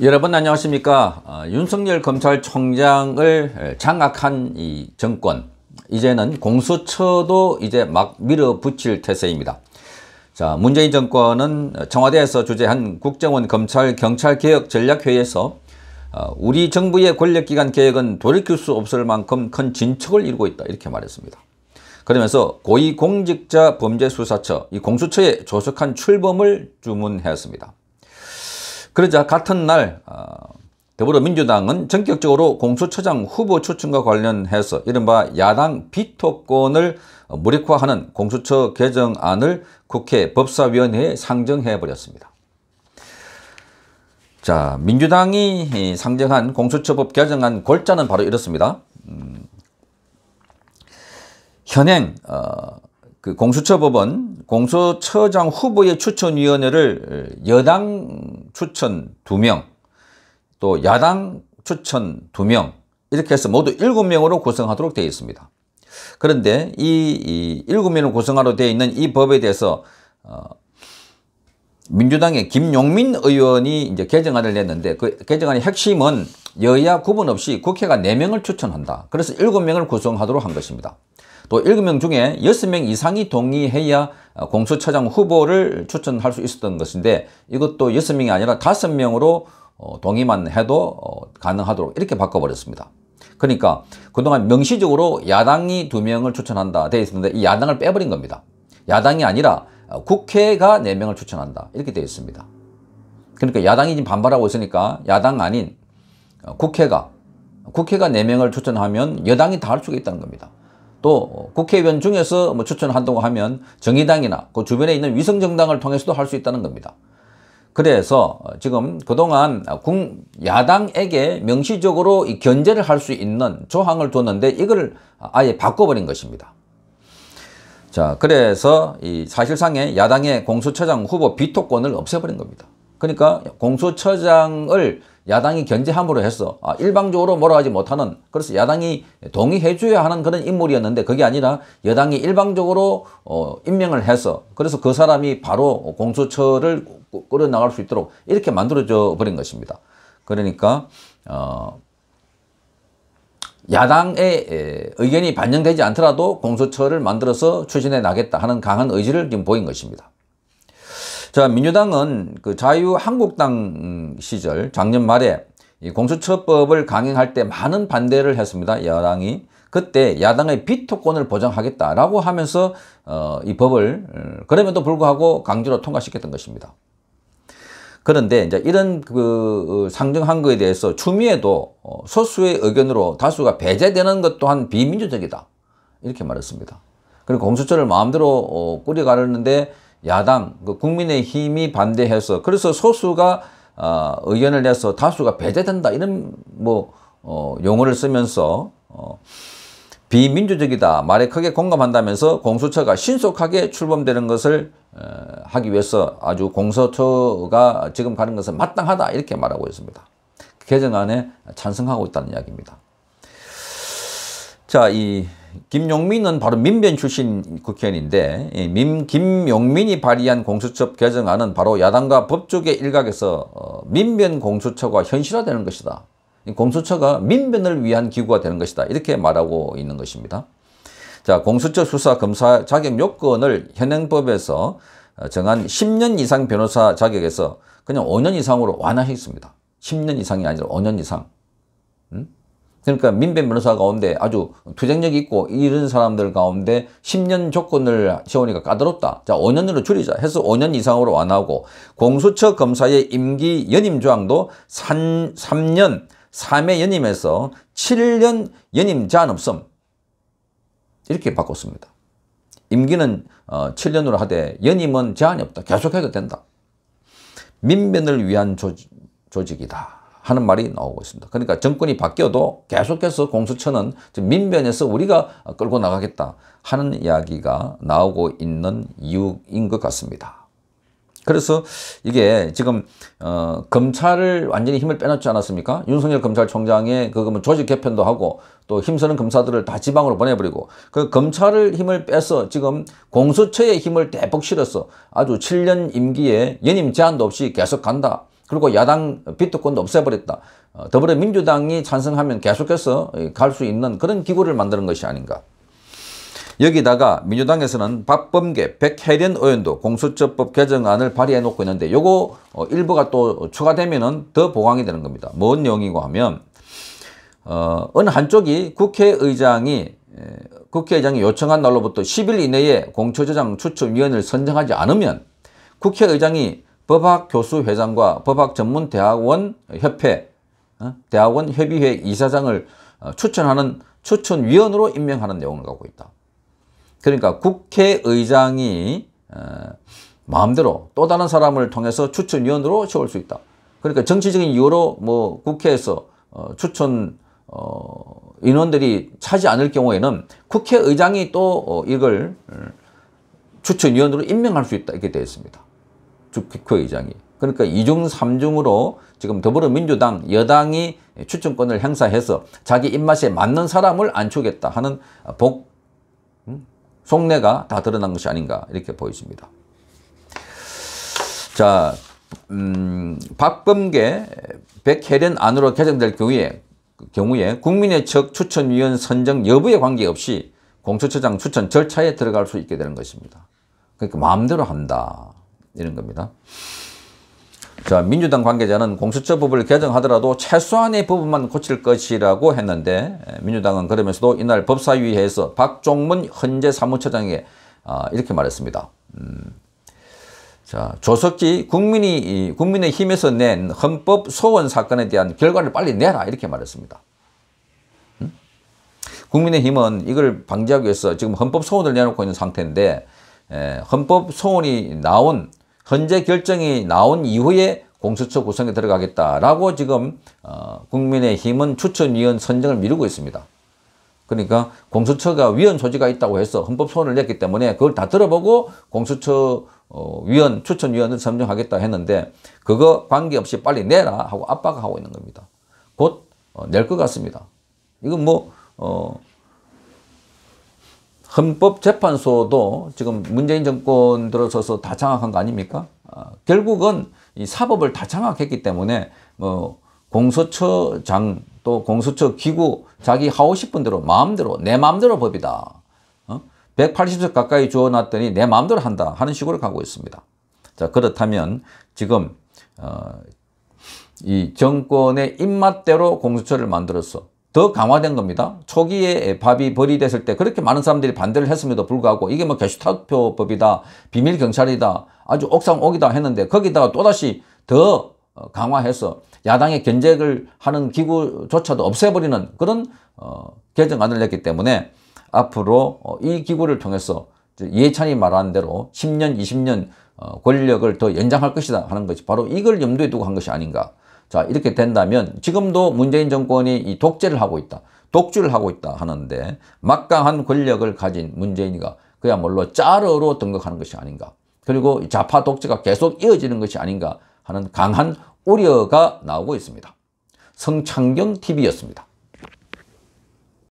여러분 안녕하십니까 어, 윤석열 검찰총장을 장악한 이 정권 이제는 공수처도 이제 막 밀어붙일 태세입니다 자 문재인 정권은 청와대에서 주재한 국정원 검찰 경찰개혁 전략회의에서 어, 우리 정부의 권력기관 개혁은 돌이킬 수 없을 만큼 큰 진척을 이루고 있다 이렇게 말했습니다 그러면서 고위공직자 범죄수사처 이 공수처에 조속한 출범을 주문했습니다 그러자 같은 날 어, 더불어민주당은 전격적으로 공수처장 후보 추천과 관련해서 이른바 야당 비토권을 무력화하는 공수처 개정안을 국회 법사위원회에 상정해버렸습니다. 자, 민주당이 상정한 공수처법 개정안 골자는 바로 이렇습니다. 음, 현행 어, 그 공수처법은 공수처장 후보의 추천위원회를 여당 추천 2명, 또 야당 추천 2명, 이렇게 해서 모두 7명으로 구성하도록 되어 있습니다. 그런데 이, 이 7명을 구성하로 되어 있는 이 법에 대해서 어, 민주당의 김용민 의원이 이제 개정안을 냈는데 그 개정안의 핵심은 여야 구분 없이 국회가 4명을 추천한다. 그래서 7명을 구성하도록 한 것입니다. 또 7명 중에 6명 이상이 동의해야 공수처장 후보를 추천할 수 있었던 것인데 이것도 6명이 아니라 5명으로 어, 동의만 해도 어, 가능하도록 이렇게 바꿔버렸습니다. 그러니까 그동안 명시적으로 야당이 2명을 추천한다 돼 있었는데 이 야당을 빼버린 겁니다. 야당이 아니라 어, 국회가 4명을 추천한다. 이렇게 되어 있습니다. 그러니까 야당이 지금 반발하고 있으니까 야당 아닌 어, 국회가 국회가 4명을 추천하면 여당이 다 할 수가 있다는 겁니다. 또 국회의원 중에서 뭐 추천한다고 하면 정의당이나 그 주변에 있는 위성정당을 통해서도 할 수 있다는 겁니다. 그래서 지금 그동안 야당에게 명시적으로 견제를 할 수 있는 조항을 뒀는데 이걸 아예 바꿔버린 것입니다. 자, 그래서 이 사실상의 야당의 공수처장 후보 비토권을 없애버린 겁니다. 그러니까 공수처장을 야당이 견제함으로 해서 아, 일방적으로 뭐라 하지 못하는 그래서 야당이 동의해줘야 하는 그런 인물이었는데 그게 아니라 여당이 일방적으로 어, 임명을 해서 그래서 그 사람이 바로 공수처를 끌어나갈 수 있도록 이렇게 만들어져 버린 것입니다. 그러니까 어, 야당의 의견이 반영되지 않더라도 공수처를 만들어서 추진해 나겠다 하는 강한 의지를 지금 보인 것입니다. 자, 민주당은 그 자유한국당 음, 시절 작년 말에 공수처법을 강행할 때 많은 반대를 했습니다. 야당이. 그때 야당의 비토권을 보장하겠다라고 하면서 어, 이 법을 어, 그럼에도 불구하고 강제로 통과시켰던 것입니다. 그런데 이제 이런 그 어, 상정한 거에 대해서 추미애도 어, 소수의 의견으로 다수가 배제되는 것 또한 비민주적이다. 이렇게 말했습니다. 그리고 공수처를 마음대로 어, 꾸려가려는데 야당, 그 국민의힘이 반대해서 그래서 소수가 아, 의견을 내서 다수가 배제된다 이런 뭐 용어를 쓰면서 비민주적이다 말에 크게 공감한다면서 공수처가 신속하게 출범되는 것을 어, 하기 위해서 아주 공수처가 지금 가는 것은 마땅하다 이렇게 말하고 있습니다. 개정안에 찬성하고 있다는 이야기입니다. 자, 이 김용민은 바로 민변 출신 국회의원인데 민, 김용민이 발의한 공수처 개정안은 바로 야당과 법조계 일각에서 어, 민변 공수처가 현실화되는 것이다. 공수처가 민변을 위한 기구가 되는 것이다. 이렇게 말하고 있는 것입니다. 자, 공수처 수사 검사 자격 요건을 현행법에서 정한 10년 이상 변호사 자격에서 그냥 5년 이상으로 완화했습니다. 10년 이상이 아니라 5년 이상. 음? 그러니까 민변 변호사 가운데 아주 투쟁력 이 있고 이런 사람들 가운데 10년 조건을 시원이가 까다롭다. 자, 5년으로 줄이자 해서 5년 이상으로 완화하고 공수처 검사의 임기 연임 조항도 3, 3년 3회 연임에서 7년 연임 제한 없음 이렇게 바꿨습니다. 임기는 7년으로 어, 하되 연임은 제한이 없다. 계속해도 된다. 민변을 위한 조직, 조직이다. 하는 말이 나오고 있습니다. 그러니까 정권이 바뀌어도 계속해서 공수처는 민변에서 우리가 끌고 나가겠다 하는 이야기가 나오고 있는 이유인 것 같습니다. 그래서 이게 지금 어, 검찰을 완전히 힘을 빼놓지 않았습니까? 윤석열 검찰총장의 그거 뭐 조직 개편도 하고 또 힘쓰는 검사들을 다 지방으로 보내버리고 그 검찰을 힘을 빼서 지금 공수처의 힘을 대폭 실어서 아주 7년 임기에 연임 제한도 없이 계속 간다. 그리고 야당 비토권도 없애버렸다. 어, 더불어민주당이 찬성하면 계속해서 갈 수 있는 그런 기구를 만드는 것이 아닌가. 여기다가 민주당에서는 박범계, 백혜련 의원도 공수처법 개정안을 발의해 놓고 있는데 요거 어, 일부가 또 추가되면은 더 보강이 되는 겁니다. 뭔 내용이고 하면 어, 어느 한쪽이 국회의장이 국회의장이 요청한 날로부터 10일 이내에 공초저장 추천위원을 선정하지 않으면 국회의장이 법학교수회장과 법학전문대학원 협회, 어, 대학원 협의회 이사장을 어, 추천하는 추천위원으로 임명하는 내용을 갖고 있다. 그러니까 국회의장이 어, 마음대로 또 다른 사람을 통해서 추천위원으로 채울 수 있다. 그러니까 정치적인 이유로 뭐 국회에서 어, 추천 어, 인원들이 차지 않을 경우에는 국회의장이 또 이걸 추천위원으로 임명할 수 있다 이렇게 되어 있습니다. 국회의장이. 그러니까 이중삼중으로 지금 더불어민주당 여당이 추천권을 행사해서 자기 입맛에 맞는 사람을 안 주겠다 하는 복 속내가 다 드러난 것이 아닌가 이렇게 보여집니다. 자, 음, 박범계 백혜련 안으로 개정될 경우에 경우에 국민의 적 추천위원 선정 여부에 관계없이 공수처장 추천 절차에 들어갈 수 있게 되는 것입니다. 그러니까 마음대로 한다 이런 겁니다. 자, 민주당 관계자는 공수처법을 개정하더라도 최소한의 부분만 고칠 것이라고 했는데 민주당은 그러면서도 이날 법사위에서 박종문 헌재 사무처장에게 아, 이렇게 말했습니다. 음. 자, 조석지 국민이 국민의 힘에서 낸 헌법 소원 사건에 대한 결과를 빨리 내라 이렇게 말했습니다. 음? 국민의 힘은 이걸 방지하기 위해서 지금 헌법 소원을 내놓고 있는 상태인데 헌법 소원이 나온 헌재 결정이 나온 이후에 공수처 구성에 들어가겠다라고 지금 어, 국민의힘은 추천위원 선정을 미루고 있습니다. 그러니까 공수처가 위헌 소지가 있다고 해서 헌법 소원을 냈기 때문에 그걸 다 들어보고 공수처 어, 위원 추천위원을 선정하겠다 했는데 그거 관계없이 빨리 내라 하고 압박하고 있는 겁니다. 곧 낼것 어, 같습니다. 이건 뭐 어, 헌법재판소도 지금 문재인 정권 들어서서 다 장악한 거 아닙니까? 아, 결국은 이 사법을 다 장악했기 때문에 뭐 공소처장 또 공수처 기구 자기 하고 싶은 대로 마음대로 내 마음대로 법이다. 어? 180석 가까이 주어놨더니 내 마음대로 한다 하는 식으로 가고 있습니다. 자 그렇다면 지금 어, 이 정권의 입맛대로 공수처를 만들어서 더 강화된 겁니다. 초기에 밥이 벌이됐을 때 그렇게 많은 사람들이 반대를 했음에도 불구하고 이게 뭐 게슈타트표법이다, 비밀경찰이다, 아주 옥상옥이다 했는데 거기다가 또다시 더 어, 강화해서 야당의 견제를 하는 기구조차도 없애버리는 그런 어, 개정안을 냈기 때문에 앞으로 어, 이 기구를 통해서 이해찬이 말하는 대로 10년, 20년 어, 권력을 더 연장할 것이다 하는 것이 바로 이걸 염두에 두고 한 것이 아닌가 자 이렇게 된다면 지금도 문재인 정권이 이 독재를 하고 있다. 독주를 하고 있다 하는데 막강한 권력을 가진 문재인이가 그야말로 짜르로 등극하는 것이 아닌가. 그리고 좌파 독재가 계속 이어지는 것이 아닌가 하는 강한 우려가 나오고 있습니다. 성창경 TV였습니다.